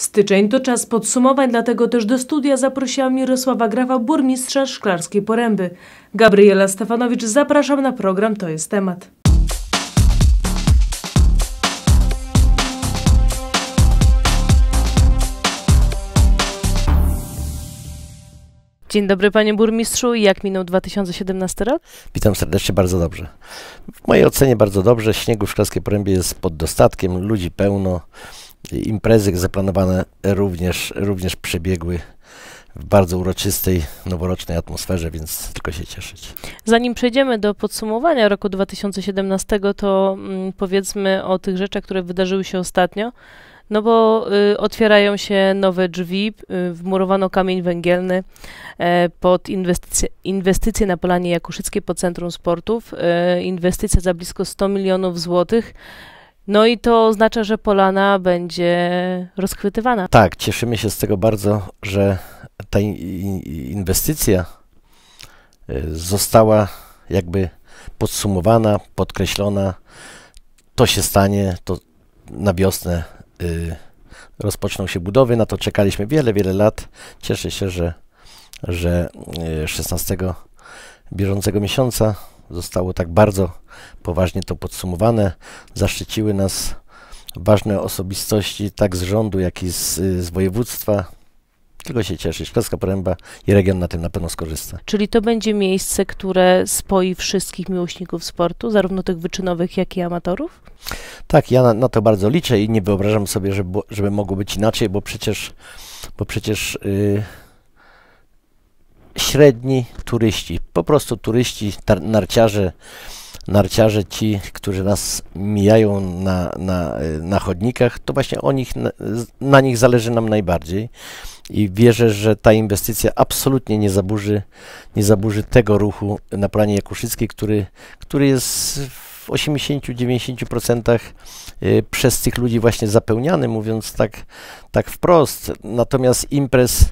Styczeń to czas podsumowań, dlatego też do studia zaprosiłam Mirosława Grafa, burmistrza Szklarskiej Poręby. Gabriela Stefanowicz, zapraszam na program To jest temat. Dzień dobry panie burmistrzu, jak minął 2017 rok? Witam serdecznie, bardzo dobrze. W mojej ocenie bardzo dobrze, śniegu w Szklarskiej Porębie jest pod dostatkiem, ludzi pełno. Imprezy zaplanowane również, również przebiegły w bardzo uroczystej, noworocznej atmosferze, więc tylko się cieszyć. Zanim przejdziemy do podsumowania roku 2017, to mm, powiedzmy o tych rzeczach, które wydarzyły się ostatnio. No bo y, otwierają się nowe drzwi, y, wmurowano kamień węgielny y, pod inwestycje, inwestycje na Polanie Jakuszyckie pod Centrum Sportów. Y, inwestycja za blisko 100 milionów złotych. No i to oznacza, że polana będzie rozchwytywana. Tak, cieszymy się z tego bardzo, że ta inwestycja y, została jakby podsumowana, podkreślona. To się stanie, to na wiosnę y, rozpoczną się budowy. Na to czekaliśmy wiele, wiele lat. Cieszę się, że, że 16 y, bieżącego miesiąca zostało tak bardzo poważnie to podsumowane. Zaszczyciły nas ważne osobistości tak z rządu, jak i z, z województwa. Tylko się cieszyć. Klaska Poręba i region na tym na pewno skorzysta. Czyli to będzie miejsce, które spoi wszystkich miłośników sportu, zarówno tych wyczynowych, jak i amatorów? Tak, ja na, na to bardzo liczę i nie wyobrażam sobie, żeby, żeby mogło być inaczej, bo przecież, bo przecież yy, średni turyści, po prostu turyści, narciarze, narciarze ci, którzy nas mijają na, na, e, na chodnikach, to właśnie o nich, na, na nich zależy nam najbardziej i wierzę, że ta inwestycja absolutnie nie zaburzy, nie zaburzy tego ruchu na planie Jakuszyckiej, który, który jest w 80-90% y, przez tych ludzi właśnie zapełniany, mówiąc tak, tak wprost. Natomiast imprez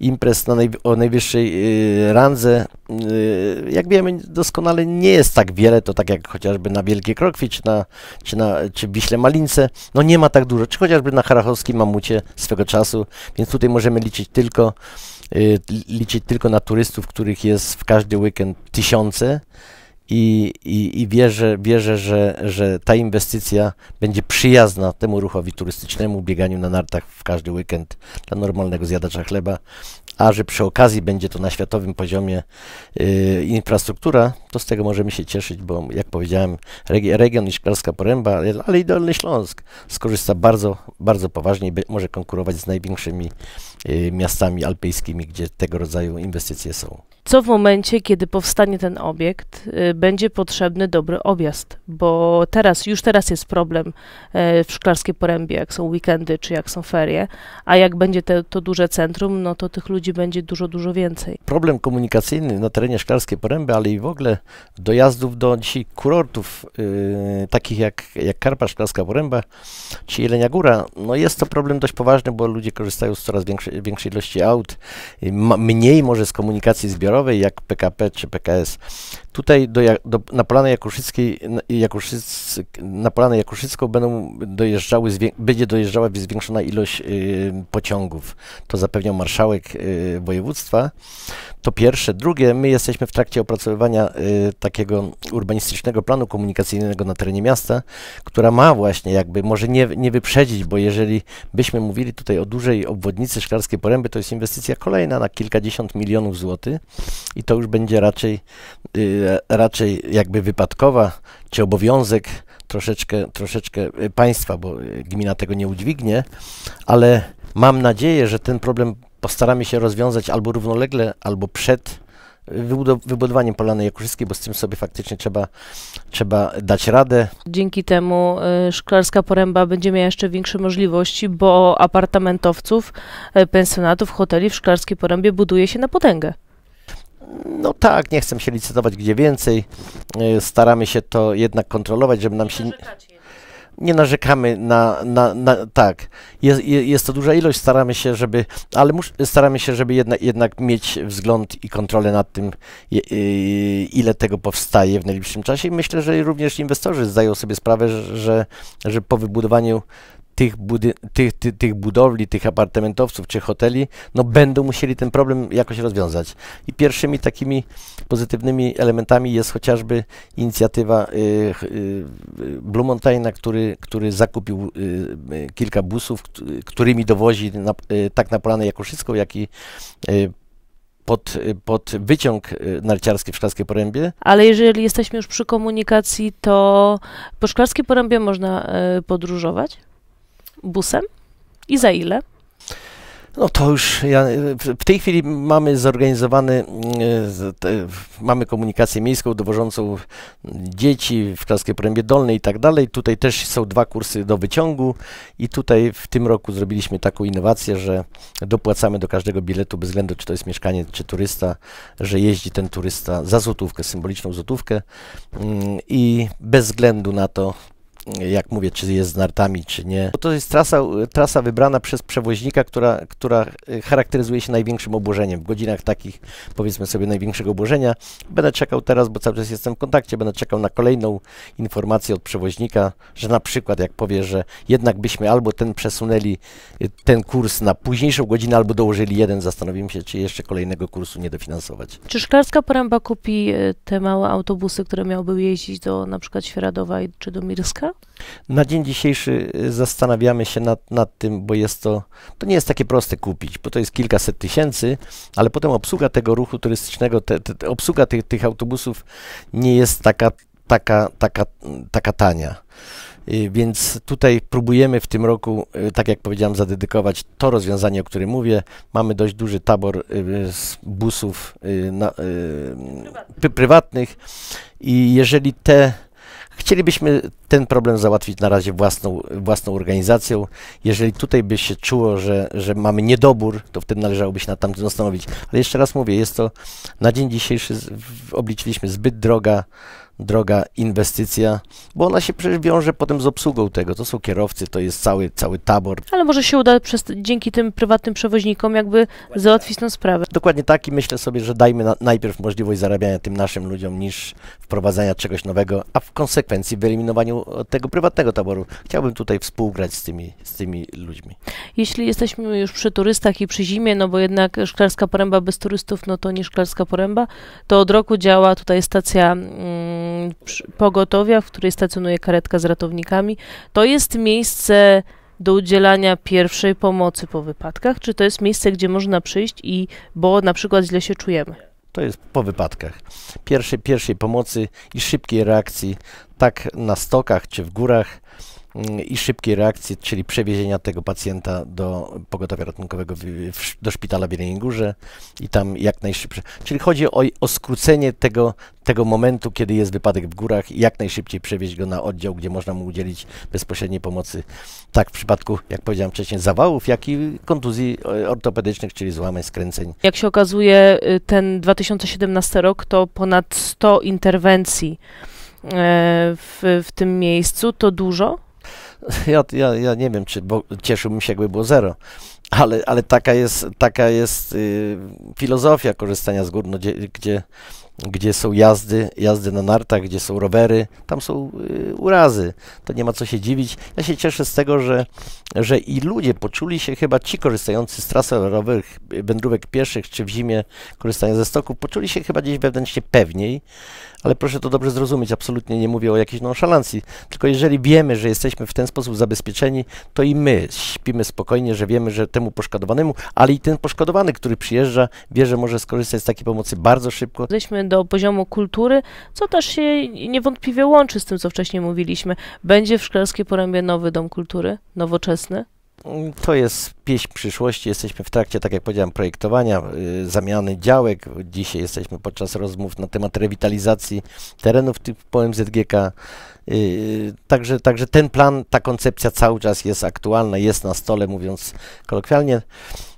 imprez na naj, o najwyższej y, randze, y, jak wiemy doskonale nie jest tak wiele, to tak jak chociażby na wielkie Krokwie, czy, na, czy, na, czy Wiśle Malince, no nie ma tak dużo, czy chociażby na Harachowskim Mamucie swego czasu, więc tutaj możemy liczyć tylko, liczyć tylko na turystów, których jest w każdy weekend tysiące, i, i, i wierzę, wierzę że, że ta inwestycja będzie przyjazna temu ruchowi turystycznemu, bieganiu na nartach w każdy weekend dla normalnego zjadacza chleba, a że przy okazji będzie to na światowym poziomie y, infrastruktura, to z tego możemy się cieszyć, bo jak powiedziałem, regi region Iszklarska Poręba, ale i Dolny Śląsk skorzysta bardzo, bardzo poważnie i może konkurować z największymi Y, miastami alpejskimi, gdzie tego rodzaju inwestycje są. Co w momencie, kiedy powstanie ten obiekt, y, będzie potrzebny dobry objazd? Bo teraz, już teraz jest problem e, w Szklarskiej Porębie, jak są weekendy czy jak są ferie, a jak będzie te, to duże centrum, no to tych ludzi będzie dużo, dużo więcej. Problem komunikacyjny na terenie Szklarskiej Poręby, ale i w ogóle dojazdów do dzisiaj kurortów yy, takich jak, jak Karpa, Szklarska Poręba czy Jelenia Góra, no jest to problem dość poważny, bo ludzie korzystają z coraz większej większej ilości aut, y, mniej może z komunikacji zbiorowej, jak PKP czy PKS. Tutaj do, do, na Polanę Jakuszyckiej, na Polanę Jakuszycką będą dojeżdżały, będzie dojeżdżała zwiększona ilość y, pociągów. To zapewniał marszałek y, województwa. To pierwsze. Drugie, my jesteśmy w trakcie opracowywania y, takiego urbanistycznego planu komunikacyjnego na terenie miasta, która ma właśnie jakby, może nie, nie wyprzedzić, bo jeżeli byśmy mówili tutaj o dużej obwodnicy Szklarskiej Poręby, to jest inwestycja kolejna na kilkadziesiąt milionów złotych i to już będzie raczej y, E, raczej jakby wypadkowa, czy obowiązek troszeczkę, troszeczkę e, państwa, bo e, gmina tego nie udźwignie, ale mam nadzieję, że ten problem postaramy się rozwiązać albo równolegle, albo przed wybudowaniem Polany Jakuszyskiej, bo z tym sobie faktycznie trzeba, trzeba dać radę. Dzięki temu Szklarska Poręba będzie miała jeszcze większe możliwości, bo apartamentowców, pensjonatów, hoteli w Szklarskiej Porębie buduje się na potęgę. No tak, nie chcę się licytować gdzie więcej. E, staramy się to jednak kontrolować, żeby nam się nie narzekamy na, na, na tak, jest, jest to duża ilość, staramy się, żeby, ale mus, staramy się, żeby jednak, jednak mieć wzgląd i kontrolę nad tym, e, ile tego powstaje w najbliższym czasie. I myślę, że również inwestorzy zdają sobie sprawę, że, że po wybudowaniu tych, budy, tych, ty, tych budowli, tych apartamentowców czy hoteli, no będą musieli ten problem jakoś rozwiązać. I pierwszymi takimi pozytywnymi elementami jest chociażby inicjatywa y, y Blumontaina, który, który zakupił y, y kilka busów, którymi dowozi na, y, tak na Polanę Jakuszycką, jak i y, pod, y, pod wyciąg narciarski w Szklarskiej Porębie. Ale jeżeli jesteśmy już przy komunikacji, to po Szklarskiej Porębie można podróżować? busem i za ile? No to już ja, w tej chwili mamy zorganizowany, e, mamy komunikację miejską dowożącą dzieci w klaskę Porębie Dolnej i tak dalej. Tutaj też są dwa kursy do wyciągu i tutaj w tym roku zrobiliśmy taką innowację, że dopłacamy do każdego biletu bez względu czy to jest mieszkanie czy turysta, że jeździ ten turysta za złotówkę, symboliczną złotówkę mm, i bez względu na to jak mówię, czy jest z nartami, czy nie. Bo to jest trasa, trasa wybrana przez przewoźnika, która, która e, charakteryzuje się największym obłożeniem. W godzinach takich, powiedzmy sobie, największego obłożenia. Będę czekał teraz, bo cały czas jestem w kontakcie, będę czekał na kolejną informację od przewoźnika, że na przykład jak powie, że jednak byśmy albo ten przesunęli, e, ten kurs na późniejszą godzinę, albo dołożyli jeden, zastanowimy się, czy jeszcze kolejnego kursu nie dofinansować. Czy Szklarska Poręba kupi e, te małe autobusy, które miałby jeździć do na przykład Świeradowa czy do Mirska? Na dzień dzisiejszy y, zastanawiamy się nad, nad tym, bo jest to, to nie jest takie proste kupić, bo to jest kilkaset tysięcy, ale potem obsługa tego ruchu turystycznego, te, te, obsługa tych, tych autobusów nie jest taka, taka, taka, taka tania. Y, więc tutaj próbujemy w tym roku, y, tak jak powiedziałem, zadedykować to rozwiązanie, o którym mówię. Mamy dość duży tabor z busów na, prywatnych. prywatnych i jeżeli te Chcielibyśmy ten problem załatwić na razie własną, własną organizacją. Jeżeli tutaj by się czuło, że, że mamy niedobór, to wtedy należałoby się nad tym zastanowić. Ale jeszcze raz mówię, jest to na dzień dzisiejszy obliczyliśmy zbyt droga droga inwestycja, bo ona się przecież wiąże potem z obsługą tego. To są kierowcy, to jest cały, cały tabor. Ale może się uda przez, dzięki tym prywatnym przewoźnikom jakby Dokładnie załatwić tę sprawę. Dokładnie tak i myślę sobie, że dajmy na, najpierw możliwość zarabiania tym naszym ludziom niż wprowadzania czegoś nowego, a w konsekwencji wyeliminowaniu tego prywatnego taboru. Chciałbym tutaj współgrać z tymi, z tymi ludźmi. Jeśli jesteśmy już przy turystach i przy zimie, no bo jednak Szklarska Poręba bez turystów, no to nie Szklarska Poręba, to od roku działa tutaj stacja... Mm, pogotowia, w której stacjonuje karetka z ratownikami, to jest miejsce do udzielania pierwszej pomocy po wypadkach? Czy to jest miejsce, gdzie można przyjść i bo na przykład źle się czujemy? To jest po wypadkach. Pierwszej, pierwszej pomocy i szybkiej reakcji tak na stokach czy w górach Mm, i szybkiej reakcji, czyli przewiezienia tego pacjenta do pogotowia ratunkowego, do szpitala w Jeleniej Górze i tam jak najszybsze. Czyli chodzi o, o skrócenie tego, tego momentu, kiedy jest wypadek w górach i jak najszybciej przewieźć go na oddział, gdzie można mu udzielić bezpośredniej pomocy. Tak w przypadku, jak powiedziałem wcześniej, zawałów, jak i kontuzji e, ortopedycznych, czyli złamań, skręceń. Jak się okazuje, y, ten 2017 rok to ponad 100 interwencji e, w, w tym miejscu. To dużo? Ja, ja, ja nie wiem, czy bo, cieszyłbym się, jakby było zero, ale, ale taka jest, taka jest y, filozofia korzystania z gór, no, gdzie, gdzie, gdzie są jazdy, jazdy na nartach, gdzie są rowery, tam są y, urazy. To nie ma co się dziwić. Ja się cieszę z tego, że, że i ludzie poczuli się chyba ci korzystający z tras rowerowych, wędrówek pieszych, czy w zimie korzystania ze stoków, poczuli się chyba gdzieś wewnętrznie pewniej, ale proszę to dobrze zrozumieć, absolutnie nie mówię o jakiejś nonszalancji, tylko jeżeli wiemy, że jesteśmy w ten sposób zabezpieczeni, to i my śpimy spokojnie, że wiemy, że temu temu poszkodowanemu, ale i ten poszkodowany, który przyjeżdża, wie, że może skorzystać z takiej pomocy bardzo szybko. Zejdźmy do poziomu kultury, co też się niewątpliwie łączy z tym, co wcześniej mówiliśmy. Będzie w Szklarskiej Porębie nowy dom kultury, nowoczesny? To jest pieśń przyszłości. Jesteśmy w trakcie, tak jak powiedziałem, projektowania, y, zamiany działek. Dzisiaj jesteśmy podczas rozmów na temat rewitalizacji terenów typu OMZGK. Y, także, także ten plan, ta koncepcja cały czas jest aktualna, jest na stole, mówiąc kolokwialnie.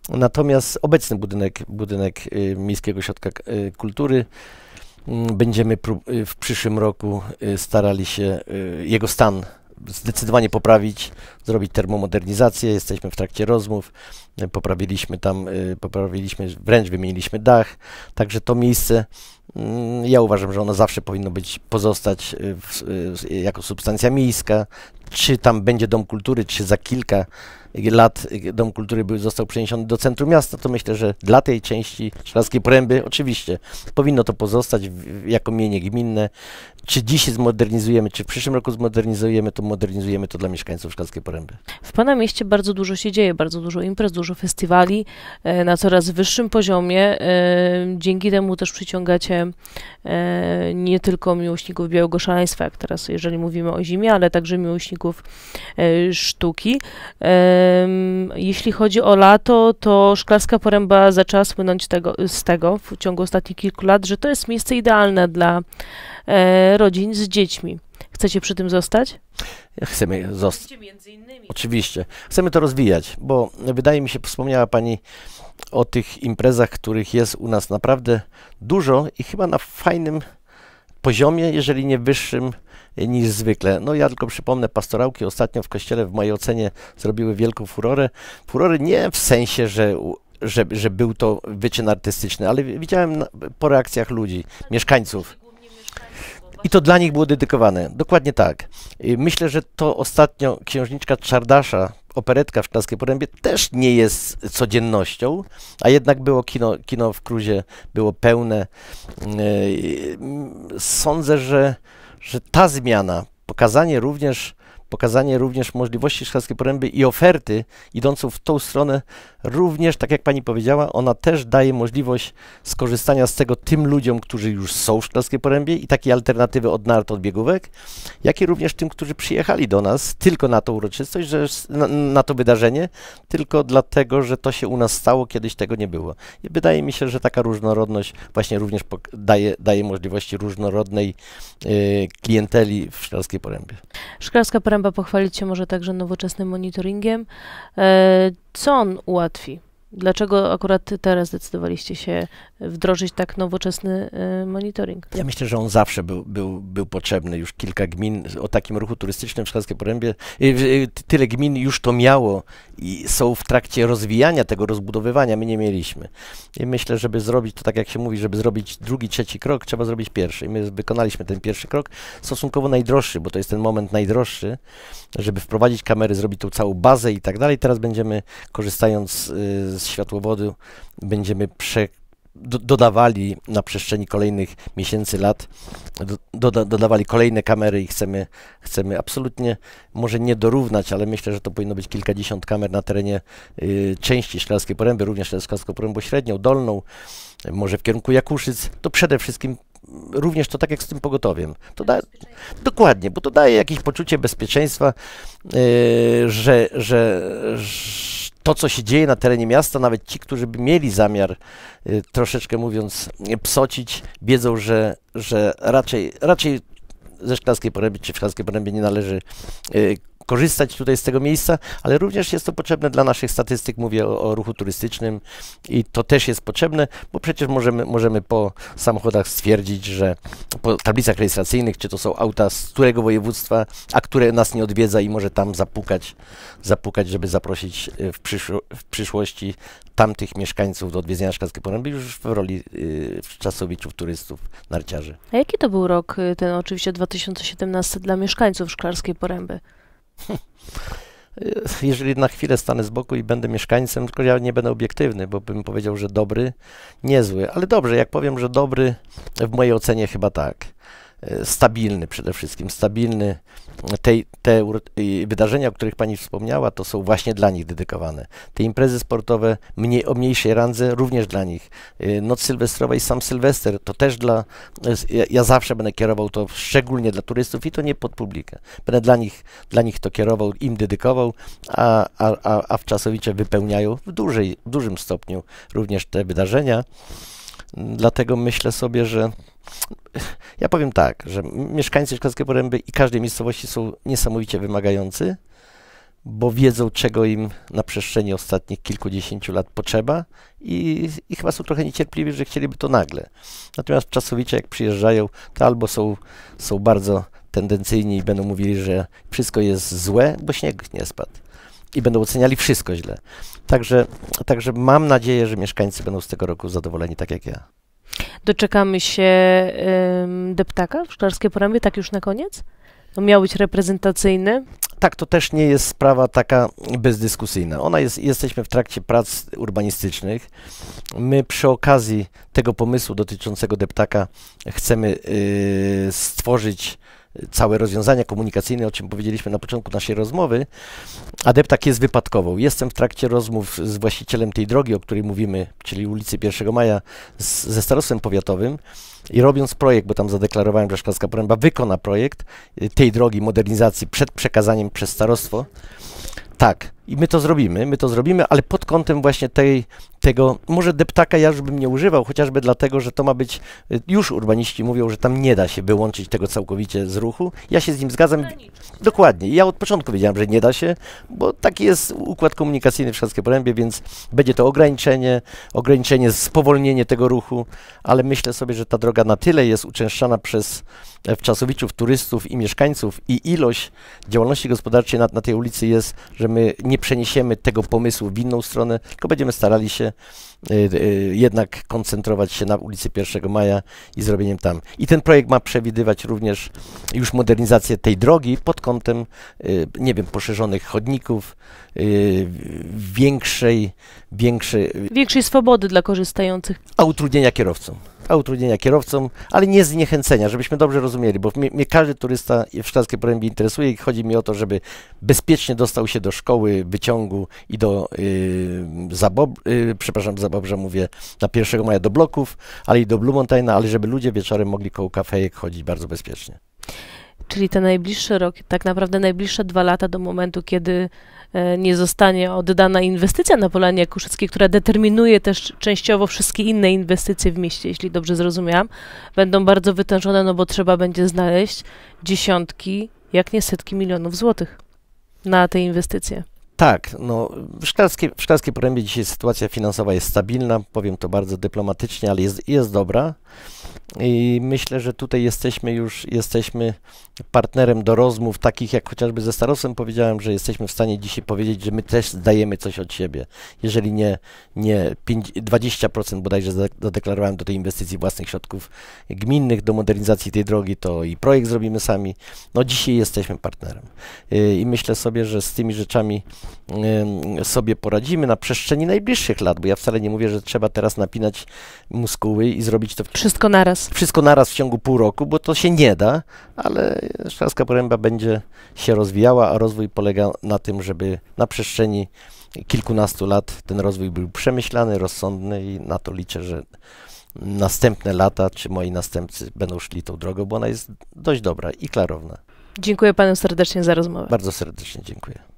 Natomiast obecny budynek, budynek y, Miejskiego Ośrodka Kultury mm, będziemy w przyszłym roku starali się jego stan zdecydowanie poprawić, zrobić termomodernizację. Jesteśmy w trakcie rozmów, poprawiliśmy tam, y, poprawiliśmy, wręcz wymieniliśmy dach. Także to miejsce, mm, ja uważam, że ono zawsze powinno być, pozostać y, w, y, jako substancja miejska. Czy tam będzie Dom Kultury, czy za kilka lat Dom Kultury był, został przeniesiony do centrum miasta, to myślę, że dla tej części Śląskiej Poręby oczywiście powinno to pozostać w, jako mienie gminne czy dzisiaj zmodernizujemy, czy w przyszłym roku zmodernizujemy, to modernizujemy to dla mieszkańców Szklarskiej Poręby. W Pana mieście bardzo dużo się dzieje, bardzo dużo imprez, dużo festiwali e, na coraz wyższym poziomie. E, dzięki temu też przyciągacie e, nie tylko miłośników białego szaleństwa, jak teraz, jeżeli mówimy o zimie, ale także miłośników e, sztuki. E, jeśli chodzi o lato, to Szklarska Poręba zaczęła słynąć tego, z tego w ciągu ostatnich kilku lat, że to jest miejsce idealne dla E, rodzin z dziećmi. Chcecie przy tym zostać? Chcemy zostać. Oczywiście. Chcemy to rozwijać, bo wydaje mi się, wspomniała Pani o tych imprezach, których jest u nas naprawdę dużo i chyba na fajnym poziomie, jeżeli nie wyższym niż zwykle. No ja tylko przypomnę, pastorałki ostatnio w kościele w mojej ocenie zrobiły wielką furorę. Furorę nie w sensie, że że, że był to wyczyn artystyczny, ale widziałem na, po reakcjach ludzi, mieszkańców. I to dla nich było dedykowane. Dokładnie tak. Myślę, że to ostatnio księżniczka Czardasza, operetka w Szklarskiej Porębie też nie jest codziennością, a jednak było kino, kino w Kruzie, było pełne. Sądzę, że, że ta zmiana, pokazanie również pokazanie również możliwości Szklarskiej Poręby i oferty idącą w tą stronę, również, tak jak Pani powiedziała, ona też daje możliwość skorzystania z tego tym ludziom, którzy już są w Szklarskiej Porębie i takiej alternatywy od nart, od biegówek, jak i również tym, którzy przyjechali do nas tylko na tą uroczystość, że, na, na to wydarzenie, tylko dlatego, że to się u nas stało, kiedyś tego nie było. I wydaje mi się, że taka różnorodność właśnie również daje, daje możliwości różnorodnej y, klienteli w Szklarskiej Porębie. Szklarska Zaręba pochwalić się może także nowoczesnym monitoringiem, e, co on ułatwi Dlaczego akurat teraz zdecydowaliście się wdrożyć tak nowoczesny y, monitoring? Ja myślę, że on zawsze był, był, był potrzebny. Już kilka gmin o takim ruchu turystycznym w Śląskiej Porębie, y, y, tyle gmin już to miało i są w trakcie rozwijania tego, rozbudowywania. My nie mieliśmy. I myślę, żeby zrobić to tak, jak się mówi, żeby zrobić drugi, trzeci krok, trzeba zrobić pierwszy. I my wykonaliśmy ten pierwszy krok, stosunkowo najdroższy, bo to jest ten moment najdroższy, żeby wprowadzić kamery, zrobić tą całą bazę i tak dalej. Teraz będziemy, korzystając z z światłowodu będziemy prze, do, dodawali na przestrzeni kolejnych miesięcy, lat, do, do, dodawali kolejne kamery i chcemy, chcemy absolutnie, może nie dorównać, ale myślę, że to powinno być kilkadziesiąt kamer na terenie y, części Szklarskiej Poręby, również Szklarską Porębu Średnią, Dolną, może w kierunku Jakuszyc, to przede wszystkim również to tak jak z tym pogotowiem. To da, dokładnie, bo to daje jakieś poczucie bezpieczeństwa, yy, że, że, że, to, co się dzieje na terenie miasta, nawet ci, którzy by mieli zamiar yy, troszeczkę mówiąc psocić, wiedzą, że, że raczej, raczej ze szklanskiej Poręby czy w szklanskiej Porębie nie należy yy, korzystać tutaj z tego miejsca, ale również jest to potrzebne dla naszych statystyk, mówię o, o, ruchu turystycznym i to też jest potrzebne, bo przecież możemy, możemy po samochodach stwierdzić, że po tablicach rejestracyjnych, czy to są auta z którego województwa, a które nas nie odwiedza i może tam zapukać, zapukać żeby zaprosić y, w, przyszło, w przyszłości tamtych mieszkańców do odwiedzenia Szklarskiej Poręby już w roli y, czasowiczów, turystów, narciarzy. A jaki to był rok, y, ten oczywiście 2017 dla mieszkańców Szklarskiej Poręby? jeżeli na chwilę stanę z boku i będę mieszkańcem, tylko ja nie będę obiektywny, bo bym powiedział, że dobry, niezły, ale dobrze, jak powiem, że dobry, w mojej ocenie chyba tak. E, stabilny przede wszystkim, stabilny. E, te, te wydarzenia, o których Pani wspomniała, to są właśnie dla nich dedykowane. Te imprezy sportowe mniej, o mniejszej randze również dla nich. E, Noc sylwestrowa i sam sylwester to też dla... Ja, ja zawsze będę kierował to szczególnie dla turystów i to nie pod publikę. Będę dla nich, dla nich to kierował, im dedykował, a, a, a, a czasowicie wypełniają w, dużej, w dużym stopniu również te wydarzenia. Dlatego myślę sobie, że ja powiem tak, że mieszkańcy Śląskiej Poręby i każdej miejscowości są niesamowicie wymagający, bo wiedzą, czego im na przestrzeni ostatnich kilkudziesięciu lat potrzeba i, i chyba są trochę niecierpliwi, że chcieliby to nagle. Natomiast czasowicie, jak przyjeżdżają, to albo są, są bardzo tendencyjni i będą mówili, że wszystko jest złe, bo śnieg nie spadł. I będą oceniali wszystko źle. Także, także mam nadzieję, że mieszkańcy będą z tego roku zadowoleni tak jak ja. Doczekamy się ym, deptaka w Szklarskiej Porębie, tak już na koniec? No miał być reprezentacyjny. Tak, to też nie jest sprawa taka bezdyskusyjna. Ona jest, jesteśmy w trakcie prac urbanistycznych. My przy okazji tego pomysłu dotyczącego deptaka chcemy y, stworzyć całe rozwiązania komunikacyjne, o czym powiedzieliśmy na początku naszej rozmowy, adeptak jest wypadkową. Jestem w trakcie rozmów z właścicielem tej drogi, o której mówimy, czyli ulicy 1 Maja, z, ze starostwem powiatowym i robiąc projekt, bo tam zadeklarowałem, że Szklarska Poręba wykona projekt y, tej drogi modernizacji przed przekazaniem przez starostwo. Tak, i my to zrobimy, my to zrobimy, ale pod kątem właśnie tej, tego, może deptaka ja już bym nie używał, chociażby dlatego, że to ma być, y, już urbaniści mówią, że tam nie da się wyłączyć tego całkowicie z ruchu. Ja się z nim zgadzam. Dokładnie. Ja od początku wiedziałem, że nie da się, bo taki jest układ komunikacyjny w Szanskiej Porębie, więc będzie to ograniczenie, ograniczenie, spowolnienie tego ruchu, ale myślę sobie, że ta droga na tyle jest uczęszczana przez e, wczasowiczów, turystów i mieszkańców i ilość działalności gospodarczej na, na tej ulicy jest, że my nie przeniesiemy tego pomysłu w inną stronę, tylko będziemy starali się Y, y, jednak koncentrować się na ulicy 1 Maja i zrobieniem tam. I ten projekt ma przewidywać również już modernizację tej drogi pod kątem, y, nie wiem, poszerzonych chodników, większej, większej, większej swobody dla korzystających. A utrudnienia kierowcom a e, utrudnienia kierowcom, ale nie zniechęcenia, żebyśmy dobrze rozumieli, bo mnie, mnie każdy turysta w Szklarskiej Porębie interesuje i chodzi mi o to, żeby bezpiecznie dostał się do szkoły, wyciągu i do yy, Zabob, yy, przepraszam, Zabobrza mówię, na 1 maja do bloków, ale i do Blue Mountain, ale żeby ludzie wieczorem mogli koło kafejek chodzić bardzo bezpiecznie. Czyli te najbliższe rok, tak naprawdę najbliższe dwa lata do momentu, kiedy E, nie zostanie oddana inwestycja na Polanie Jakuszyckiej, która determinuje też częściowo wszystkie inne inwestycje w mieście, jeśli dobrze zrozumiałam, będą bardzo wytężone, no bo trzeba będzie znaleźć dziesiątki, jak nie setki milionów złotych na te inwestycje. Tak, no, w, szklarskiej, w Szklarskiej Porębie dzisiaj sytuacja finansowa jest stabilna, powiem to bardzo dyplomatycznie, ale jest, jest dobra. I myślę, że tutaj jesteśmy już jesteśmy partnerem do rozmów, takich jak chociażby ze starosem powiedziałem, że jesteśmy w stanie dzisiaj powiedzieć, że my też dajemy coś od siebie. Jeżeli nie, nie 5, 20% bodajże zadeklarowałem do tej inwestycji własnych środków gminnych, do modernizacji tej drogi, to i projekt zrobimy sami. No dzisiaj jesteśmy partnerem. Y, I myślę sobie, że z tymi rzeczami sobie poradzimy na przestrzeni najbliższych lat, bo ja wcale nie mówię, że trzeba teraz napinać muskuły i zrobić to. Wszystko naraz naraz, wszystko naraz w ciągu pół roku, bo to się nie da, ale Szczarska Poręba będzie się rozwijała, a rozwój polega na tym, żeby na przestrzeni kilkunastu lat ten rozwój był przemyślany, rozsądny i na to liczę, że następne lata, czy moi następcy będą szli tą drogą, bo ona jest dość dobra i klarowna. Dziękuję panu serdecznie za rozmowę. Bardzo serdecznie dziękuję.